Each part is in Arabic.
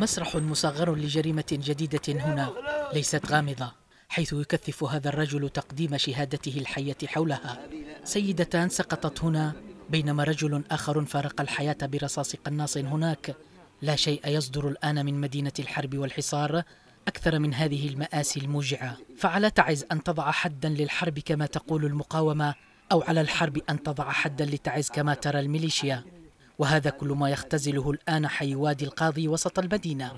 مسرح مصغر لجريمة جديدة هنا ليست غامضة حيث يكثف هذا الرجل تقديم شهادته الحية حولها سيدتان سقطت هنا بينما رجل آخر فارق الحياة برصاص قناص هناك لا شيء يصدر الآن من مدينة الحرب والحصار أكثر من هذه المآسي الموجعة فعلى تعز أن تضع حدا للحرب كما تقول المقاومة أو على الحرب أن تضع حدا لتعز كما ترى الميليشيا وهذا كل ما يختزله الآن حي وادي القاضي وسط المدينة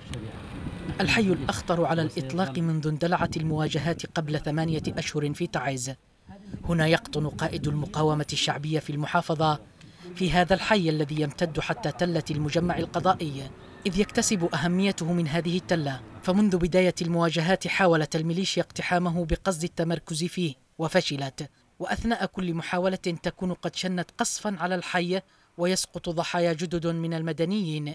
الحي الأخطر على الإطلاق منذ اندلعت المواجهات قبل ثمانية أشهر في تعز هنا يقطن قائد المقاومة الشعبية في المحافظة في هذا الحي الذي يمتد حتى تلة المجمع القضائي إذ يكتسب أهميته من هذه التلة فمنذ بداية المواجهات حاولت الميليشيا اقتحامه بقصد التمركز فيه وفشلت وأثناء كل محاولة تكون قد شنت قصفا على الحي ويسقط ضحايا جدد من المدنيين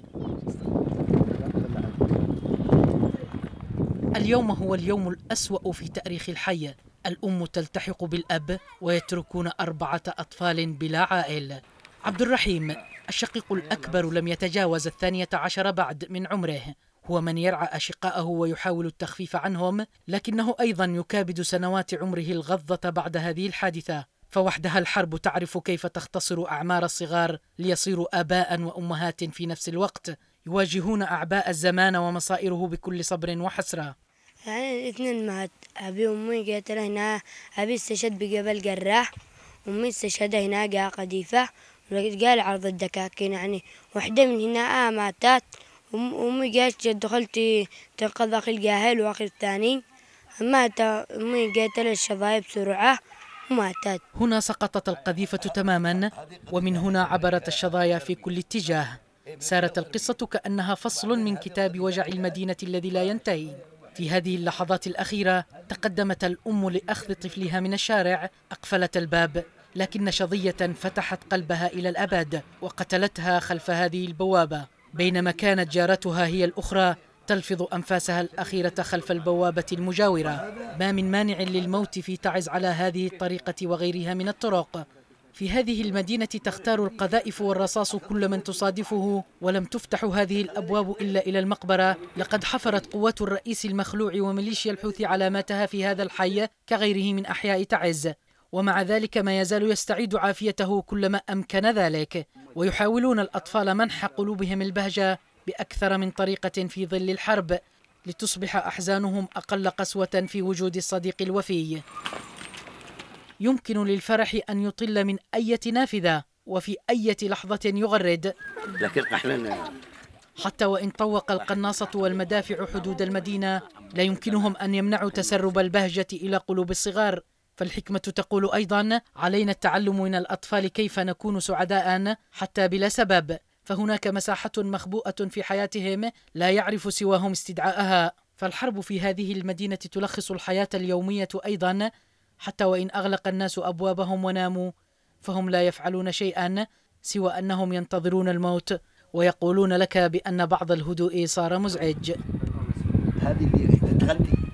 اليوم هو اليوم الأسوأ في تاريخ الحي الأم تلتحق بالأب ويتركون أربعة أطفال بلا عائل عبد الرحيم الشقيق الأكبر لم يتجاوز الثانية عشر بعد من عمره هو من يرعى أشقاءه ويحاول التخفيف عنهم لكنه أيضا يكابد سنوات عمره الغضة بعد هذه الحادثة فوحدها الحرب تعرف كيف تختصر اعمار الصغار ليصيروا اباء وامهات في نفس الوقت يواجهون اعباء الزمان ومصائره بكل صبر وحسره يعني الاثنين مات ابي وامي قتل هنا ابي استشهد بجبل جراح امي استشهد هنا جاء قذيفه قال عرض الدكاكين يعني وحده من هنا آه ماتت امي جات دخلت تنقذ اخي الجاهل واخي الثاني مات امي قتل الشظايا بسرعه معتاد هنا سقطت القذيفة تماما ومن هنا عبرت الشظايا في كل اتجاه سارت القصة كأنها فصل من كتاب وجع المدينة الذي لا ينتهي في هذه اللحظات الأخيرة تقدمت الأم لأخذ طفلها من الشارع أقفلت الباب لكن شظية فتحت قلبها إلى الأبد وقتلتها خلف هذه البوابة بينما كانت جارتها هي الأخرى تلفظ أنفاسها الأخيرة خلف البوابة المجاورة ما من مانع للموت في تعز على هذه الطريقة وغيرها من الطرق في هذه المدينة تختار القذائف والرصاص كل من تصادفه ولم تفتح هذه الأبواب إلا إلى المقبرة لقد حفرت قوات الرئيس المخلوع وميليشيا الحوثي علاماتها في هذا الحي كغيره من أحياء تعز ومع ذلك ما يزال يستعيد عافيته كلما أمكن ذلك ويحاولون الأطفال منح قلوبهم البهجة بأكثر من طريقة في ظل الحرب لتصبح أحزانهم أقل قسوة في وجود الصديق الوفي يمكن للفرح أن يطل من أي نافذة وفي أي لحظة يغرد حتى وإن طوق القناصة والمدافع حدود المدينة لا يمكنهم أن يمنعوا تسرب البهجة إلى قلوب الصغار فالحكمة تقول أيضا علينا التعلم من الأطفال كيف نكون سعداء حتى بلا سبب فهناك مساحة مخبوءة في حياتهم لا يعرف سواهم استدعاءها فالحرب في هذه المدينة تلخص الحياة اليومية أيضا حتى وإن أغلق الناس أبوابهم وناموا فهم لا يفعلون شيئا سوى أنهم ينتظرون الموت ويقولون لك بأن بعض الهدوء صار مزعج هذه اللي تغذي